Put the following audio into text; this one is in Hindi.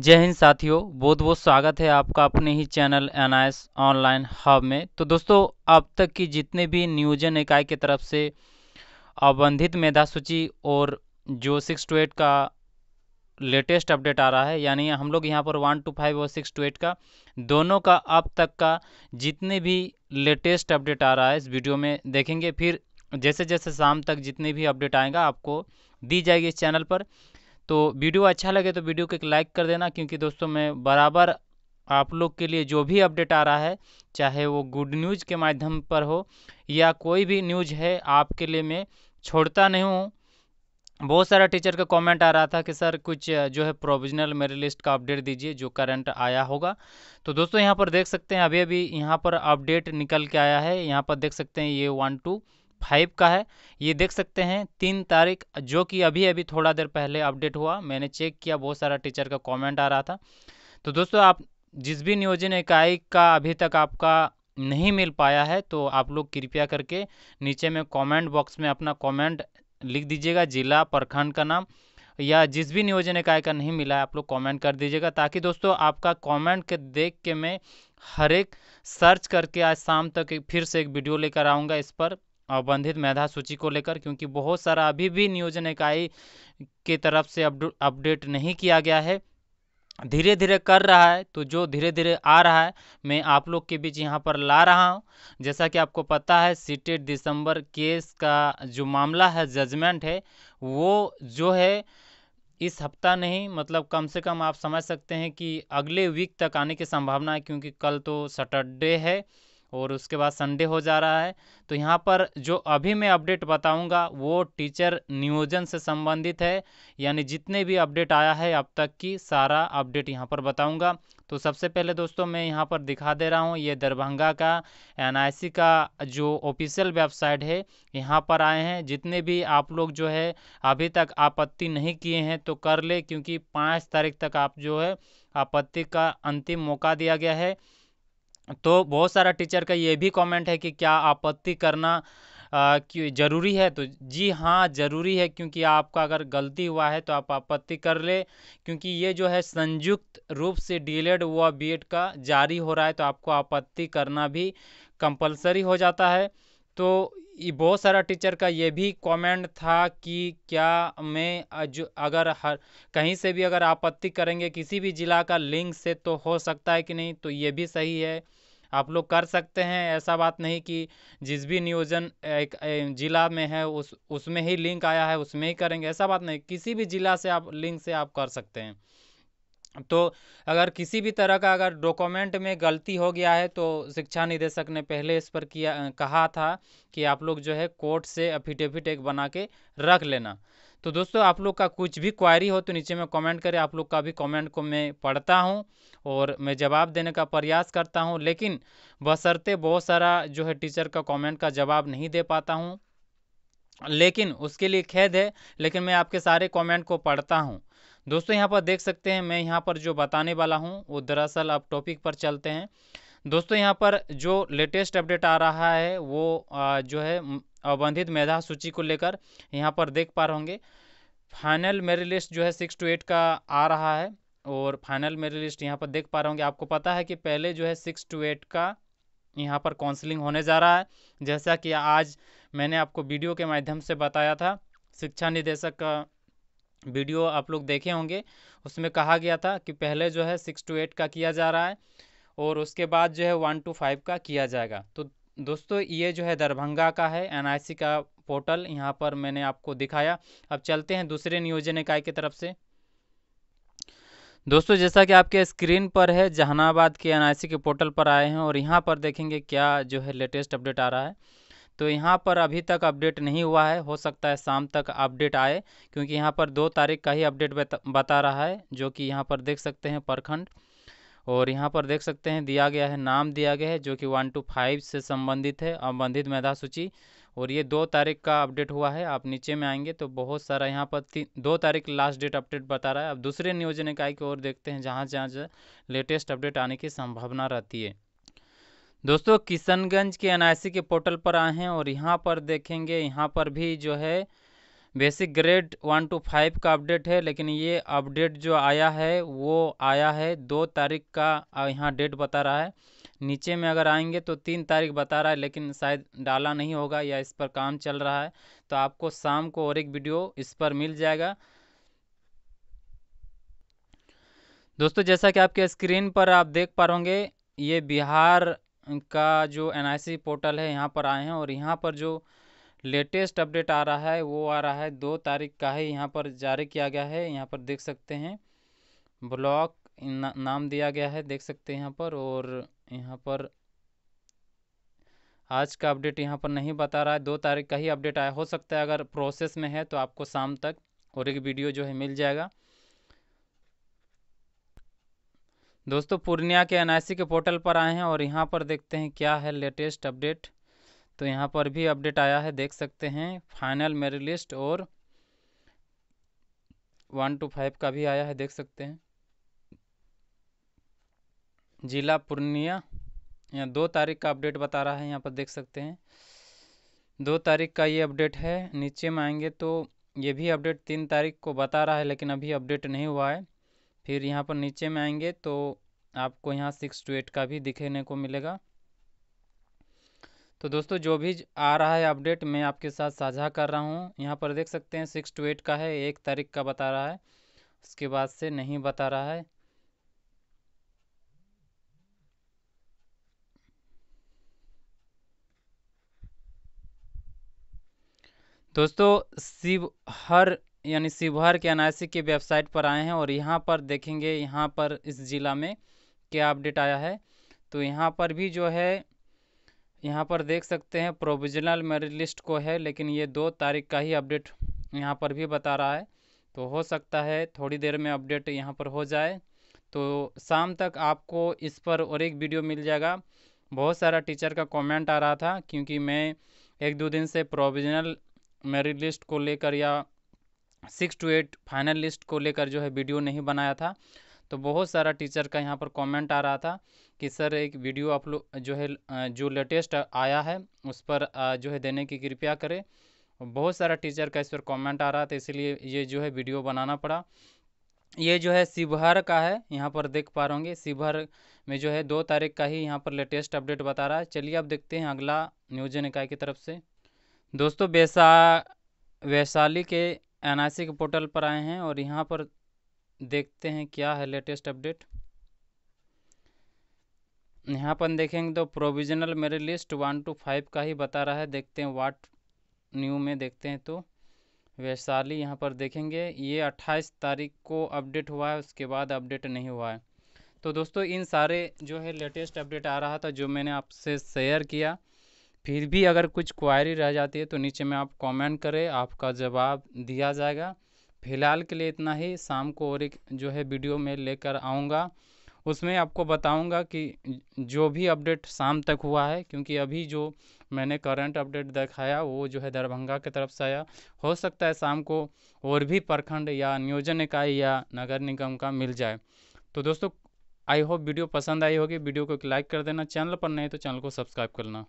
जय हिंद साथियों बहुत बहुत स्वागत है आपका अपने ही चैनल एन ऑनलाइन हब में तो दोस्तों अब तक की जितने भी नियोजन इकाई की तरफ से अबंधित मेधा सूची और जो सिक्स टू एट का लेटेस्ट अपडेट आ रहा है यानी हम लोग यहाँ पर वन टू फाइव और सिक्स टू एट का दोनों का अब तक का जितने भी लेटेस्ट अपडेट आ रहा है इस वीडियो में देखेंगे फिर जैसे जैसे शाम तक जितने भी अपडेट आएगा आपको दी जाएगी इस चैनल पर तो वीडियो अच्छा लगे तो वीडियो को एक लाइक कर देना क्योंकि दोस्तों मैं बराबर आप लोग के लिए जो भी अपडेट आ रहा है चाहे वो गुड न्यूज़ के माध्यम पर हो या कोई भी न्यूज़ है आपके लिए मैं छोड़ता नहीं हूँ बहुत सारा टीचर का कमेंट आ रहा था कि सर कुछ जो है प्रोविजनल मेरे लिस्ट का अपडेट दीजिए जो करंट आया होगा तो दोस्तों यहाँ पर देख सकते हैं अभी अभी यहाँ पर अपडेट निकल के आया है यहाँ पर देख सकते हैं ये वन टू फाइव का है ये देख सकते हैं तीन तारीख जो कि अभी अभी थोड़ा देर पहले अपडेट हुआ मैंने चेक किया बहुत सारा टीचर का कमेंट आ रहा था तो दोस्तों आप जिस भी नियोजन इकाई का अभी तक आपका नहीं मिल पाया है तो आप लोग कृपया करके नीचे में कॉमेंट बॉक्स में अपना कॉमेंट लिख दीजिएगा जिला प्रखंड का नाम या जिस भी नियोजन इकाय का नहीं मिला है आप लोग कमेंट कर दीजिएगा ताकि दोस्तों आपका कमेंट के देख के मैं हर एक सर्च करके आज शाम तक फिर से एक वीडियो लेकर आऊँगा इस पर अवबंधित मेधा सूची को लेकर क्योंकि बहुत सारा अभी भी नियोजन इकाई के तरफ से अपडेट नहीं किया गया है धीरे धीरे कर रहा है तो जो धीरे धीरे आ रहा है मैं आप लोग के बीच यहाँ पर ला रहा हूँ जैसा कि आपको पता है सीटेड दिसंबर केस का जो मामला है जजमेंट है वो जो है इस हफ्ता नहीं मतलब कम से कम आप समझ सकते हैं कि अगले वीक तक आने की संभावना है क्योंकि कल तो सैटरडे है और उसके बाद संडे हो जा रहा है तो यहाँ पर जो अभी मैं अपडेट बताऊँगा वो टीचर नियोजन से संबंधित है यानी जितने भी अपडेट आया है अब तक की सारा अपडेट यहाँ पर बताऊँगा तो सबसे पहले दोस्तों मैं यहाँ पर दिखा दे रहा हूँ ये दरभंगा का एन का जो ऑफिशियल वेबसाइट है यहाँ पर आए हैं जितने भी आप लोग जो है अभी तक आपत्ति नहीं किए हैं तो कर ले क्योंकि पाँच तारीख तक आप जो है आपत्ति का अंतिम मौका दिया गया है तो बहुत सारा टीचर का ये भी कमेंट है कि क्या आपत्ति करना क्यों ज़रूरी है तो जी हाँ ज़रूरी है क्योंकि आपका अगर गलती हुआ है तो आप आपत्ति कर ले क्योंकि ये जो है संयुक्त रूप से डीलेड हुआ बी का जारी हो रहा है तो आपको आपत्ति करना भी कंपलसरी हो जाता है तो बहुत सारा टीचर का ये भी कमेंट था कि क्या मैं जो अगर हर कहीं से भी अगर आपत्ति करेंगे किसी भी ज़िला का लिंक से तो हो सकता है कि नहीं तो ये भी सही है आप लोग कर सकते हैं ऐसा बात नहीं कि जिस भी नियोजन एक ज़िला में है उस उसमें ही लिंक आया है उसमें ही करेंगे ऐसा बात नहीं किसी भी ज़िला से आप लिंक से आप कर सकते हैं तो अगर किसी भी तरह का अगर डॉक्यूमेंट में गलती हो गया है तो शिक्षा निदेशक ने पहले इस पर किया कहा था कि आप लोग जो है कोर्ट से अफिडेविट एक बना के रख लेना तो दोस्तों आप लोग का कुछ भी क्वायरी हो तो नीचे में कमेंट करें आप लोग का भी कमेंट को मैं पढ़ता हूँ और मैं जवाब देने का प्रयास करता हूँ लेकिन बसरते बहुत सारा जो है टीचर का कमेंट का जवाब नहीं दे पाता हूँ लेकिन उसके लिए खेद है लेकिन मैं आपके सारे कमेंट को पढ़ता हूँ दोस्तों यहाँ पर देख सकते हैं मैं यहाँ पर जो बताने वाला हूँ वो दरअसल अब टॉपिक पर चलते हैं दोस्तों यहाँ पर जो लेटेस्ट अपडेट आ रहा है वो जो है अवंधित मेधा सूची को लेकर यहाँ पर देख पा रहे होंगे फाइनल मेरी लिस्ट जो है सिक्स टू एट का आ रहा है और फाइनल मेरी लिस्ट यहाँ पर देख पा रहे होंगे आपको पता है कि पहले जो है सिक्स टू एट का यहाँ पर काउंसलिंग होने जा रहा है जैसा कि आज मैंने आपको वीडियो के माध्यम से बताया था शिक्षा निदेशक वीडियो आप लोग देखे होंगे उसमें कहा गया था कि पहले जो है सिक्स टू एट का किया जा रहा है और उसके बाद जो है वन टू फाइव का किया जाएगा तो दोस्तों ये जो है दरभंगा का है एनआईसी का पोर्टल यहाँ पर मैंने आपको दिखाया अब चलते हैं दूसरे नियोजन इकाई की तरफ से दोस्तों जैसा कि आपके स्क्रीन पर है जहानाबाद के एनआईसी के पोर्टल पर आए हैं और यहाँ पर देखेंगे क्या जो है लेटेस्ट अपडेट आ रहा है तो यहाँ पर अभी तक अपडेट नहीं हुआ है हो सकता है शाम तक अपडेट आए क्योंकि यहाँ पर दो तारीख का ही अपडेट बता, बता रहा है जो कि यहाँ पर देख सकते हैं प्रखंड और यहाँ पर देख सकते हैं दिया गया है नाम दिया गया है जो कि वन टू फाइव से संबंधित है संबंधित मेधा सूची और ये दो तारीख का अपडेट हुआ है आप नीचे में आएंगे तो बहुत सारा यहाँ पर तीन दो तारीख लास्ट डेट अपडेट बता रहा है अब दूसरे नियोजन इकाई की ओर देखते हैं जहाँ जहाँ लेटेस्ट अपडेट आने की संभावना रहती है दोस्तों किशनगंज के एनआईसी के पोर्टल पर आए हैं और यहाँ पर देखेंगे यहाँ पर भी जो है basic grade one two five का अपडेट है लेकिन ये अपडेट जो आया है वो आया है दो तारीख का यहाँ डेट बता रहा है नीचे में अगर आएंगे तो तीन तारीख बता रहा है लेकिन शायद डाला नहीं होगा या इस पर काम चल रहा है तो आपको शाम को और एक वीडियो इस पर मिल जाएगा दोस्तों जैसा कि आपके स्क्रीन पर आप देख पा होंगे ये बिहार का जो एन आई सी पोर्टल है यहाँ पर आए हैं और यहाँ पर जो लेटेस्ट अपडेट आ रहा है वो आ रहा है दो तारीख का ही यहाँ पर जारी किया गया है यहाँ पर देख सकते हैं ब्लॉक ना, नाम दिया गया है देख सकते हैं यहाँ पर और यहाँ पर आज का अपडेट यहाँ पर नहीं बता रहा है दो तारीख का ही अपडेट आया हो सकता है अगर प्रोसेस में है तो आपको शाम तक और एक वीडियो जो है मिल जाएगा दोस्तों पूर्णिया के एनआईसी के पोर्टल पर आए हैं और यहाँ पर देखते हैं क्या है लेटेस्ट अपडेट तो यहाँ पर भी अपडेट आया है देख सकते हैं फाइनल मेरी लिस्ट और वन टू फाइव का भी आया है देख सकते हैं जिला पूर्णिया यहाँ दो तारीख का अपडेट बता रहा है यहाँ पर देख सकते हैं दो तारीख का ये अपडेट है नीचे में आएंगे तो ये भी अपडेट तीन तारीख को बता रहा है लेकिन अभी अपडेट नहीं हुआ है फिर यहाँ पर नीचे में आएंगे तो आपको यहाँ सिक्स टू एट का भी दिखने को मिलेगा तो दोस्तों जो भी आ रहा है अपडेट मैं आपके साथ साझा कर रहा हूँ यहाँ पर देख सकते हैं सिक्स टू एट का है एक तारीख का बता रहा है उसके बाद से नहीं बता रहा है दोस्तों शिव हर यानी शिवहर के एनआईसी की वेबसाइट पर आए हैं और यहाँ पर देखेंगे यहाँ पर इस ज़िला में क्या अपडेट आया है तो यहाँ पर भी जो है यहाँ पर देख सकते हैं प्रोविजनल मेरिट लिस्ट को है लेकिन ये दो तारीख का ही अपडेट यहाँ पर भी बता रहा है तो हो सकता है थोड़ी देर में अपडेट यहाँ पर हो जाए तो शाम तक आपको इस पर और एक वीडियो मिल जाएगा बहुत सारा टीचर का कमेंट आ रहा था क्योंकि मैं एक दो दिन से प्रोविजनल मेरिट लिस्ट को लेकर या six two eight final list को लेकर जो है वीडियो नहीं बनाया था तो बहुत सारा टीचर का यहाँ पर कमेंट आ रहा था कि सर एक वीडियो आप लोग जो है जो लेटेस्ट आया है उस पर जो है देने की कृपया करें बहुत सारा टीचर का इस पर कमेंट आ रहा था इसलिए ये जो है वीडियो बनाना पड़ा ये जो है शिवहर का है यहाँ पर देख पा रहे शिवहर में जो है दो तारीख का ही यहाँ पर लेटेस्ट अपडेट बता रहा है चलिए अब देखते हैं अगला न्यूज इकाई की तरफ से दोस्तों वैसा वैशाली के एन के पोर्टल पर आए हैं और यहाँ पर देखते हैं क्या है लेटेस्ट अपडेट यहाँ पर देखेंगे तो प्रोविजनल मेरे लिस्ट वन टू फाइव का ही बता रहा है देखते हैं वाट न्यू में देखते हैं तो वैशाली यहाँ पर देखेंगे ये अट्ठाईस तारीख को अपडेट हुआ है उसके बाद अपडेट नहीं हुआ है तो दोस्तों इन सारे जो है लेटेस्ट अपडेट आ रहा था जो मैंने आपसे शेयर किया फिर भी अगर कुछ क्वायरी रह जाती है तो नीचे में आप कमेंट करें आपका जवाब दिया जाएगा फ़िलहाल के लिए इतना ही शाम को और एक जो है वीडियो में लेकर आऊँगा उसमें आपको बताऊँगा कि जो भी अपडेट शाम तक हुआ है क्योंकि अभी जो मैंने करंट अपडेट दिखाया वो जो है दरभंगा की तरफ से आया हो सकता है शाम को और भी प्रखंड या नियोजन इकाई या नगर निगम का मिल जाए तो दोस्तों आई होप वीडियो पसंद आई होगी वीडियो को एक लाइक कर देना चैनल पर नहीं तो चैनल को सब्सक्राइब करना